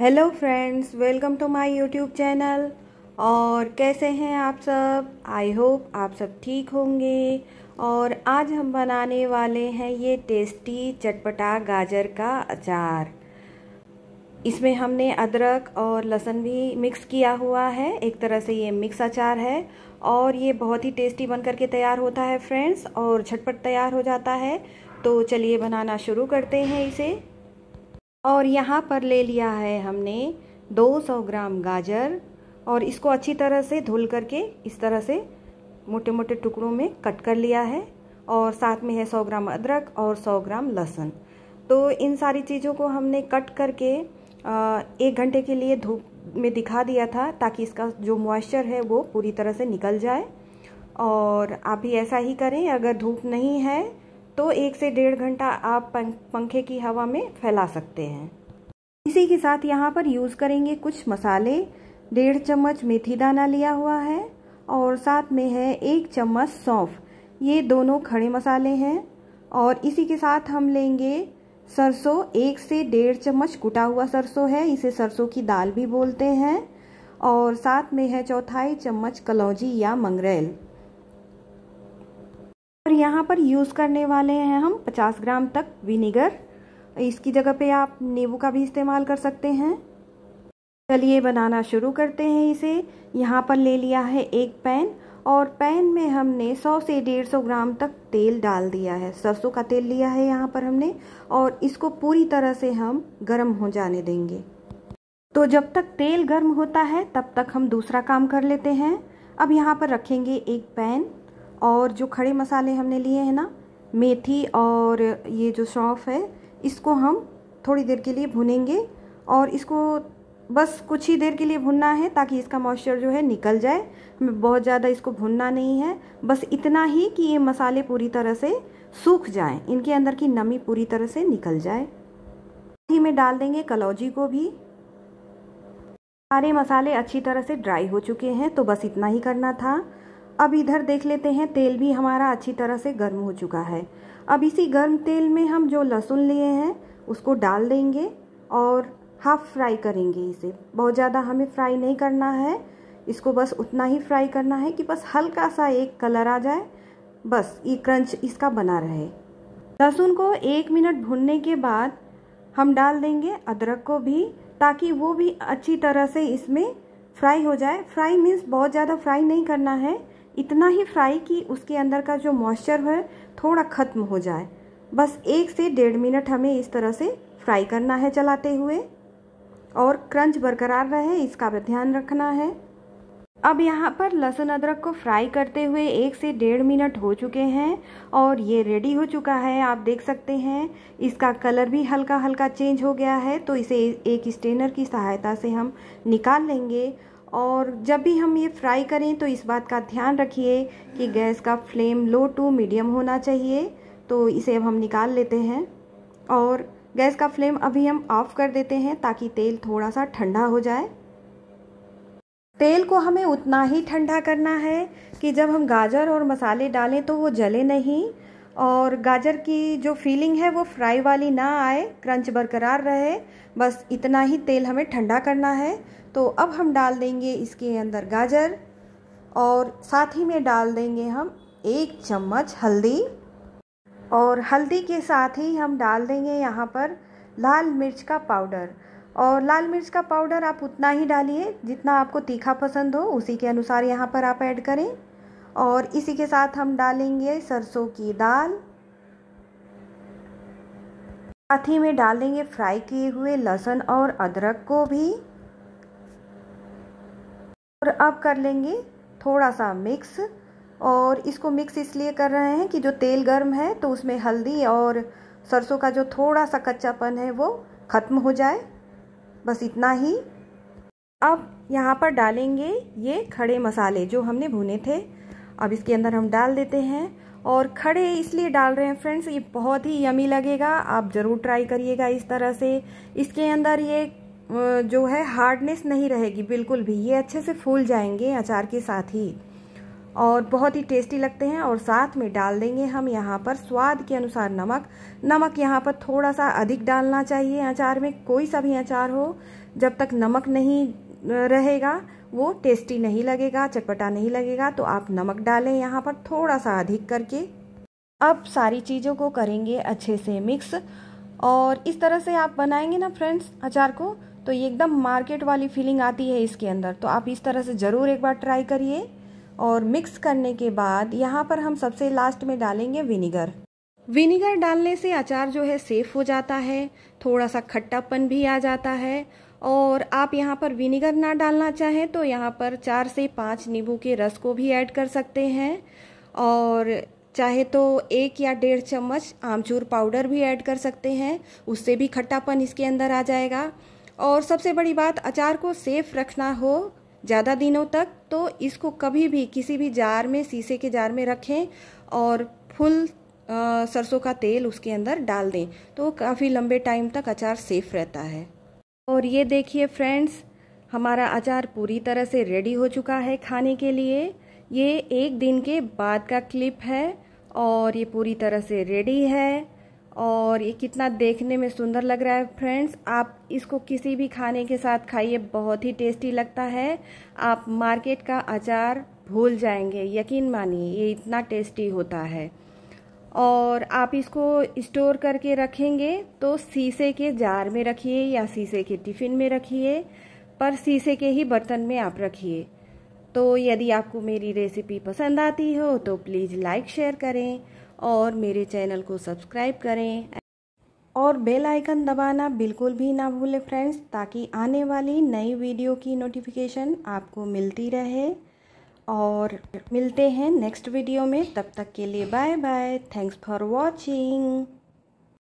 hello friends welcome to my YouTube channel और कैसे हैं आप सब आई होप आप सब ठीक होंगे और आज हम बनाने वाले हैं ये टेस्टी चटपटा गाजर का अचार इसमें हमने अदरक और लहसुन भी मिक्स किया हुआ है एक तरह से ये मिक्स अचार है और ये बहुत ही टेस्टी बन करके तैयार होता है फ्रेंड्स और झटपट तैयार हो जाता है तो चलिए बनाना शुरू करते हैं इसे और यहाँ पर ले लिया है हमने 200 ग्राम गाजर और इसको अच्छी तरह से धुल करके इस तरह से मोटे मोटे टुकड़ों में कट कर लिया है और साथ में है 100 ग्राम अदरक और 100 ग्राम लहसुन तो इन सारी चीज़ों को हमने कट करके एक घंटे के लिए धूप में दिखा दिया था ताकि इसका जो मॉइस्चर है वो पूरी तरह से निकल जाए और आप भी ऐसा ही करें अगर धूप नहीं है तो एक से डेढ़ घंटा आप पंखे की हवा में फैला सकते हैं इसी के साथ यहाँ पर यूज़ करेंगे कुछ मसाले डेढ़ चम्मच मेथी दाना लिया हुआ है और साथ में है एक चम्मच सौंफ ये दोनों खड़े मसाले हैं और इसी के साथ हम लेंगे सरसों एक से डेढ़ चम्मच कुटा हुआ सरसों है इसे सरसों की दाल भी बोलते हैं और साथ में है चौथाई चम्मच कलौजी या मंगरेल यहाँ पर यूज़ करने वाले हैं हम 50 ग्राम तक विनीगर इसकी जगह पे आप नींबू का भी इस्तेमाल कर सकते हैं चलिए बनाना शुरू करते हैं इसे यहाँ पर ले लिया है एक पैन और पैन में हमने 100 से 150 ग्राम तक तेल डाल दिया है सरसों का तेल लिया है यहाँ पर हमने और इसको पूरी तरह से हम गर्म हो जाने देंगे तो जब तक तेल गर्म होता है तब तक हम दूसरा काम कर लेते हैं अब यहाँ पर रखेंगे एक पैन और जो खड़े मसाले हमने लिए हैं ना मेथी और ये जो सौफ़ है इसको हम थोड़ी देर के लिए भुनेंगे और इसको बस कुछ ही देर के लिए भुनना है ताकि इसका मॉइस्चर जो है निकल जाए हमें बहुत ज़्यादा इसको भुनना नहीं है बस इतना ही कि ये मसाले पूरी तरह से सूख जाएं इनके अंदर की नमी पूरी तरह से निकल जाए ही में डाल देंगे कलौजी को भी सारे मसाले अच्छी तरह से ड्राई हो चुके हैं तो बस इतना ही करना था अब इधर देख लेते हैं तेल भी हमारा अच्छी तरह से गर्म हो चुका है अब इसी गर्म तेल में हम जो लहसुन लिए हैं उसको डाल देंगे और हाफ फ्राई करेंगे इसे बहुत ज़्यादा हमें फ्राई नहीं करना है इसको बस उतना ही फ्राई करना है कि बस हल्का सा एक कलर आ जाए बस ये क्रंच इसका बना रहे लहसुन को एक मिनट भुनने के बाद हम डाल देंगे अदरक को भी ताकि वो भी अच्छी तरह से इसमें फ्राई हो जाए फ्राई मीन्स बहुत ज़्यादा फ्राई नहीं करना है इतना ही फ्राई कि उसके अंदर का जो मॉइस्चर है थोड़ा ख़त्म हो जाए बस एक से डेढ़ मिनट हमें इस तरह से फ्राई करना है चलाते हुए और क्रंच बरकरार रहे इसका भी ध्यान रखना है अब यहाँ पर लहसुन अदरक को फ्राई करते हुए एक से डेढ़ मिनट हो चुके हैं और ये रेडी हो चुका है आप देख सकते हैं इसका कलर भी हल्का हल्का चेंज हो गया है तो इसे एक स्टेनर की सहायता से हम निकाल लेंगे और जब भी हम ये फ्राई करें तो इस बात का ध्यान रखिए कि गैस का फ्लेम लो टू मीडियम होना चाहिए तो इसे अब हम निकाल लेते हैं और गैस का फ्लेम अभी हम ऑफ़ कर देते हैं ताकि तेल थोड़ा सा ठंडा हो जाए तेल को हमें उतना ही ठंडा करना है कि जब हम गाजर और मसाले डालें तो वो जले नहीं और गाजर की जो फीलिंग है वो फ्राई वाली ना आए क्रंच बरकरार रहे बस इतना ही तेल हमें ठंडा करना है तो अब हम डाल देंगे इसके अंदर गाजर और साथ ही में डाल देंगे हम एक चम्मच हल्दी और हल्दी के साथ ही हम डाल देंगे यहाँ पर लाल मिर्च का पाउडर और लाल मिर्च का पाउडर आप उतना ही डालिए जितना आपको तीखा पसंद हो उसी के अनुसार यहाँ पर आप ऐड करें और इसी के साथ हम डालेंगे सरसों की दाल साथ ही में डाल देंगे फ्राई किए हुए लहसुन और अदरक को भी और अब कर लेंगे थोड़ा सा मिक्स और इसको मिक्स इसलिए कर रहे हैं कि जो तेल गर्म है तो उसमें हल्दी और सरसों का जो थोड़ा सा कच्चापन है वो ख़त्म हो जाए बस इतना ही अब यहाँ पर डालेंगे ये खड़े मसाले जो हमने भुने थे अब इसके अंदर हम डाल देते हैं और खड़े इसलिए डाल रहे हैं फ्रेंड्स ये बहुत ही यमी लगेगा आप ज़रूर ट्राई करिएगा इस तरह से इसके अंदर ये जो है हार्डनेस नहीं रहेगी बिल्कुल भी ये अच्छे से फूल जाएंगे अचार के साथ ही और बहुत ही टेस्टी लगते हैं और साथ में डाल देंगे हम यहाँ पर स्वाद के अनुसार नमक नमक यहाँ पर थोड़ा सा अधिक डालना चाहिए अचार में कोई सा भी अचार हो जब तक नमक नहीं रहेगा वो टेस्टी नहीं लगेगा चटपटा नहीं लगेगा तो आप नमक डालें यहाँ पर थोड़ा सा अधिक करके अब सारी चीज़ों को करेंगे अच्छे से मिक्स और इस तरह से आप बनाएंगे ना फ्रेंड्स अचार को तो ये एकदम मार्केट वाली फीलिंग आती है इसके अंदर तो आप इस तरह से ज़रूर एक बार ट्राई करिए और मिक्स करने के बाद यहाँ पर हम सबसे लास्ट में डालेंगे विनीगर विनीगर डालने से अचार जो है सेफ हो जाता है थोड़ा सा खट्टापन भी आ जाता है और आप यहाँ पर विनीगर ना डालना चाहें तो यहाँ पर चार से पाँच नींबू के रस को भी ऐड कर सकते हैं और चाहे तो एक या डेढ़ चम्मच आमचूर पाउडर भी ऐड कर सकते हैं उससे भी खट्टापन इसके अंदर आ जाएगा और सबसे बड़ी बात अचार को सेफ रखना हो ज़्यादा दिनों तक तो इसको कभी भी किसी भी जार में शीशे के जार में रखें और फुल सरसों का तेल उसके अंदर डाल दें तो काफ़ी लंबे टाइम तक अचार सेफ रहता है और ये देखिए फ्रेंड्स हमारा अचार पूरी तरह से रेडी हो चुका है खाने के लिए ये एक दिन के बाद का क्लिप है और ये पूरी तरह से रेडी है और ये कितना देखने में सुंदर लग रहा है फ्रेंड्स आप इसको किसी भी खाने के साथ खाइए बहुत ही टेस्टी लगता है आप मार्केट का अचार भूल जाएंगे यकीन मानिए ये इतना टेस्टी होता है और आप इसको स्टोर करके रखेंगे तो शीशे के जार में रखिए या शीशे के टिफ़िन में रखिए पर शीशे के ही बर्तन में आप रखिए तो यदि आपको मेरी रेसिपी पसंद आती हो तो प्लीज़ लाइक शेयर करें और मेरे चैनल को सब्सक्राइब करें और बेल आइकन दबाना बिल्कुल भी ना भूलें फ्रेंड्स ताकि आने वाली नई वीडियो की नोटिफिकेशन आपको मिलती रहे और मिलते हैं नेक्स्ट वीडियो में तब तक के लिए bye bye thanks for watching